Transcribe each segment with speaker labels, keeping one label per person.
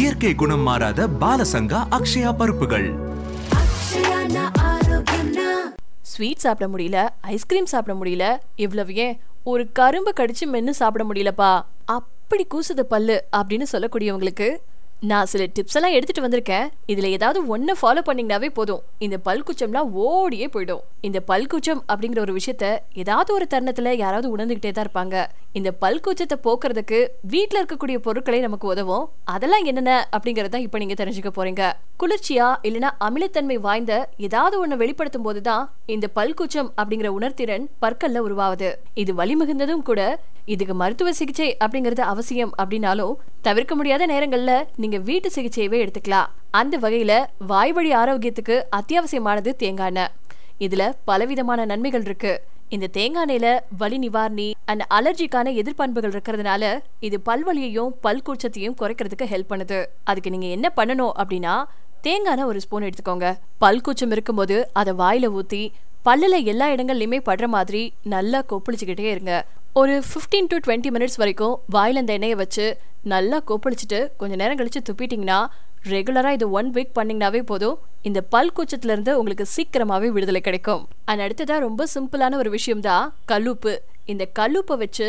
Speaker 1: இயற்கை குணம் மாறாத பாலசங்கா அக்ஷயா பருப்புகள் ஸ்வீட் சாப்பிட முடியல ஐஸ்கிரீம் சாப்பிட முடியல இவ்வளவு ஏன் ஒரு கரும்பு கடிச்சு மென்னு சாப்பிட முடியலப்பா அப்படி கூசுது பல்லு அப்படின்னு சொல்லக்கூடியவங்களுக்கு நான் சில டிப்ஸ் எல்லாம் எடுத்துட்டு வந்திருக்கேன் இதுல ஏதாவது ஒன்னு ஃபாலோ பண்ணீங்கனாவே போதும் இந்த பல்குச்சம்லாம் ஓடியே போயிடும் இந்த பல்குச்சம் அப்படிங்கிற ஒரு விஷயத்த ஏதாவது ஒரு தருணத்தில் யாராவது உணர்ந்துக்கிட்டே தான் இருப்பாங்க இந்த பல்குச்சத்தை போக்குறதுக்கு வீட்டில் இருக்கக்கூடிய பொருட்களே நமக்கு உதவும் அதெல்லாம் என்னென்ன அப்படிங்கறத இப்போ நீங்கள் தெரிஞ்சுக்க போறீங்க குளிர்ச்சியா இல்லைன்னா அமிலத்தன்மை வாய்ந்த ஏதாவது ஒன்று வெளிப்படுத்தும் போது தான் இந்த பல்குச்சம் அப்படிங்கிற உணர்திறன் பற்கல்ல உருவாகுது இது வலிமிகுந்ததும் கூட இதுக்கு மருத்துவ சிகிச்சை அப்படிங்கிறது அவசியம் அப்படின்னாலும் தவிர்க்க முடியாத நேரங்களில் நீங்கள் வீட்டு சிகிச்சையவே எடுத்துக்கலாம் அந்த வகையில் வாய்வழி ஆரோக்கியத்துக்கு அத்தியாவசியமானது தேங்காய் எண்ணெய் இதில் பலவிதமான நன்மைகள் இருக்கு இந்த தேங்காய் எண்ணெயில வலி நிவாரணி அண்ட் அலர்ஜிக்கான எதிர்பண்புகள் இருக்கிறதுனால இது பல்வழியையும் பல் கூச்சத்தையும் குறைக்கிறதுக்கு ஹெல்ப் பண்ணுது அதுக்கு நீங்கள் என்ன பண்ணணும் அப்படின்னா தேங்காய் ஒரு ஸ்பூன் எடுத்துக்கோங்க பல் கூச்சம் இருக்கும்போது அதை வாயில் ஊற்றி பல்லில் எல்லா இடங்கள்லையுமே படுற மாதிரி நல்லா கொப்பளிச்சுக்கிட்டே இருங்க ஒரு ஃபிஃப்டீன் டு டுவெண்ட்டி மினிட்ஸ் வரைக்கும் வாயில் அந்த எண்ணெயை வச்சு நல்லா கொப்பளிச்சுட்டு கொஞ்சம் நேரம் கழிச்சு துப்பிட்டிங்கன்னா ரெகுலராக இது ஒன் வீக் பண்ணிங்கனாவே போதும் இந்த பல் கூச்சத்துலேருந்து உங்களுக்கு சீக்கிரமாகவே விடுதலை கிடைக்கும் அண்ட் அடுத்ததான் ரொம்ப சிம்பிளான ஒரு விஷயம் தான் கலுப்பு இந்த கல்லுப்பை வச்சு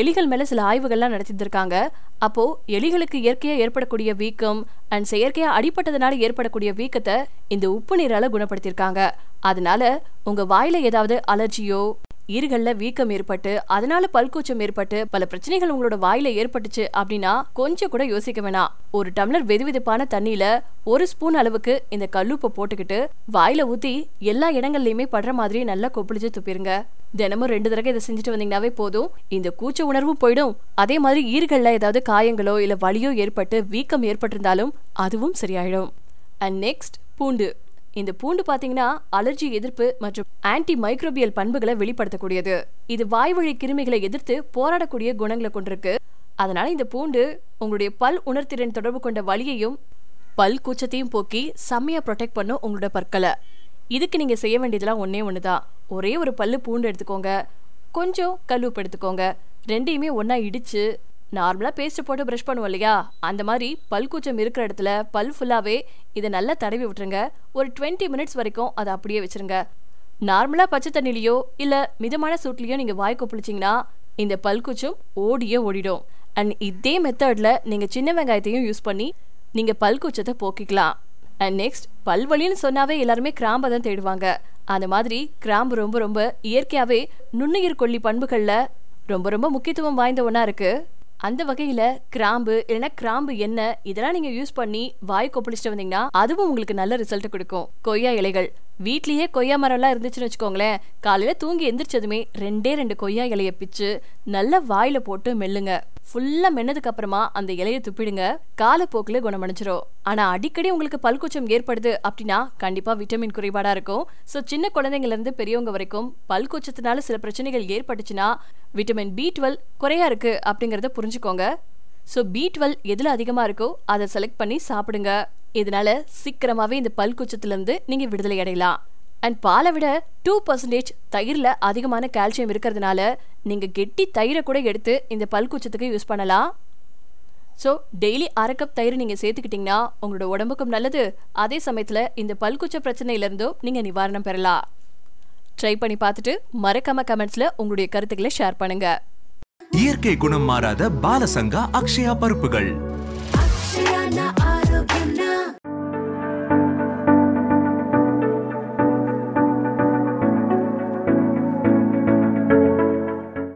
Speaker 1: எலிகள் மேலே சில ஆய்வுகள்லாம் நடத்திட்டு அப்போ அப்போது எலிகளுக்கு இயற்கையாக ஏற்படக்கூடிய வீக்கம் அண்ட் செயற்கையாக அடிப்பட்டதுனால ஏற்படக்கூடிய வீக்கத்தை இந்த உப்பு நீரால் குணப்படுத்தியிருக்காங்க அதனால உங்கள் வாயில் ஏதாவது அலர்ஜியோ ஈர்களில் வீக்கம் ஏற்பட்டு அதனால பல்கூச்சம் ஏற்பட்டு பல பிரச்சனைகள் உங்களோட வாயில ஏற்பட்டுச்சு அப்படின்னா கொஞ்சம் கூட யோசிக்க வேணாம் ஒரு டம்ளர் வெதுவெதுப்பான தண்ணியில ஒரு ஸ்பூன் அளவுக்கு இந்த கல்லுப்பை போட்டுக்கிட்டு வாயில ஊத்தி எல்லா இடங்கள்லயுமே படுற மாதிரி நல்லா கொப்பளிச்சு துப்பிருங்க தினமும் ரெண்டு தடவை இதை செஞ்சுட்டு வந்தீங்கனாவே போதும் இந்த கூச்ச உணர்வும் போயிடும் அதே மாதிரி ஈர்களில் ஏதாவது காயங்களோ இல்லை வலியோ ஏற்பட்டு வீக்கம் ஏற்பட்டிருந்தாலும் அதுவும் சரியாயிடும் அண்ட் நெக்ஸ்ட் பூண்டு இந்த பூண்டு பாத்தீங்கன்னா அலர்ஜி எதிர்ப்பு மற்றும் ஆன்டி மைக்ரோபியல் பண்புகளை வெளிப்படுத்தக்கூடியது இது வாய்வழி கிருமிகளை எதிர்த்து போராடக்கூடிய குணங்களை கொண்டிருக்கு அதனால இந்த பூண்டு உங்களுடைய பல் உணர்திறன் தொடர்பு கொண்ட வலியையும் பல் கூச்சத்தையும் போக்கி செம்மையாக ப்ரொடெக்ட் பண்ணும் உங்களோட பற்களை இதுக்கு நீங்கள் செய்ய வேண்டியதெல்லாம் ஒன்றே ஒன்று தான் ஒரே ஒரு பல் பூண்டு எடுத்துக்கோங்க கொஞ்சம் கல்லுப்பு எடுத்துக்கோங்க ரெண்டையுமே ஒன்றா இடித்து நார்மலாக பேஸ்ட்டு போட்டு ப்ரஷ் பண்ணுவோம் இல்லையா அந்த மாதிரி பல் கூச்சம் இருக்கிற இடத்துல பல் ஃபுல்லாகவே இதை நல்லா தடவி விட்டுருங்க ஒரு டுவெண்ட்டி மினிட்ஸ் வரைக்கும் அதை அப்படியே வச்சுருங்க நார்மலாக பச்சை தண்ணிலையோ இல்லை மிதமான சூட்லேயோ நீங்கள் வாய் கொப்பளிச்சிங்கன்னா இந்த பல்குச்சும் ஓடியே ஓடிடும் அண்ட் இதே மெத்தடில் நீங்கள் சின்ன வெங்காயத்தையும் யூஸ் பண்ணி நீங்கள் பல்குச்சத்தை போக்கிக்கலாம் அண்ட் நெக்ஸ்ட் பல்வழின்னு சொன்னாவே எல்லாருமே கிராம்பை தான் தேடுவாங்க அந்த மாதிரி கிராம்பு ரொம்ப ரொம்ப இயற்கையாகவே நுண்ணுயிர் கொல்லி பண்புகளில் ரொம்ப ரொம்ப முக்கியத்துவம் வாய்ந்த ஒன்றா இருக்குது அந்த வகையில கிராம்பு இல்லைன்னா கிராம்பு என்ன இதெல்லாம் நீங்க யூஸ் பண்ணி வாய் கொப்பளிச்சுட்டு வந்தீங்கன்னா அதுவும் உங்களுக்கு நல்ல ரிசல்ட் கொடுக்கும் கொய்யா இலைகள் வீட்லயே கொய்யா மரம்லாம் இருந்துச்சுன்னு வச்சுக்கோங்களேன் காலையில் தூங்கி எந்திரிச்சதுமே ரெண்டே ரெண்டு கொய்யா இலையை பிச்சு நல்லா வாயில போட்டு மெல்லுங்க ஃபுல்லாக மென்னதுக்கு அப்புறமா அந்த இலையை துப்பிடுங்க காலப்போக்கில் குணமடைஞ்சிரும் ஆனால் அடிக்கடி உங்களுக்கு பல்கூச்சம் ஏற்படுது அப்படின்னா கண்டிப்பாக விட்டமின் குறைபாடாக இருக்கும் ஸோ சின்ன குழந்தைங்கலேருந்து பெரியவங்க வரைக்கும் பல்கூச்சத்தினால சில பிரச்சனைகள் ஏற்பட்டுச்சுன்னா விட்டமின் பி டுவெல் குறையா இருக்கு அப்படிங்கிறத புரிஞ்சுக்கோங்க ஸோ பி டுவெல் எதில் அதிகமா இருக்கோ அதை செலக்ட் பண்ணி சாப்பிடுங்க இதனால சீக்கிரமாகவே இந்த பல் இருந்து நீங்கள் விடுதலை அடையலாம் அண்ட் பாலை விட டூ பர்சன்டேஜ் தயிரில் அதிகமான கால்சியம் இருக்கிறதுனால நீங்கள் கெட்டி தயிரை கூட எடுத்து இந்த பல்கூச்சத்துக்கு யூஸ் பண்ணலாம் ஸோ டெய்லி அரை கப் தயிர் நீங்கள் சேர்த்துக்கிட்டிங்கன்னா உங்களோட உடம்புக்கும் நல்லது அதே சமயத்தில் இந்த பல்குச்ச பிரச்சனையிலேருந்தும் நீங்கள் நிவாரணம் பெறலாம் ட்ரை பண்ணி பார்த்துட்டு மறக்காம கமெண்ட்ஸ்ல உங்களுடைய கருத்துக்களை ஷேர் பண்ணுங்க இயற்கை குணம் மாறாத பாலசங்கா அக்ஷயா பருப்புகள்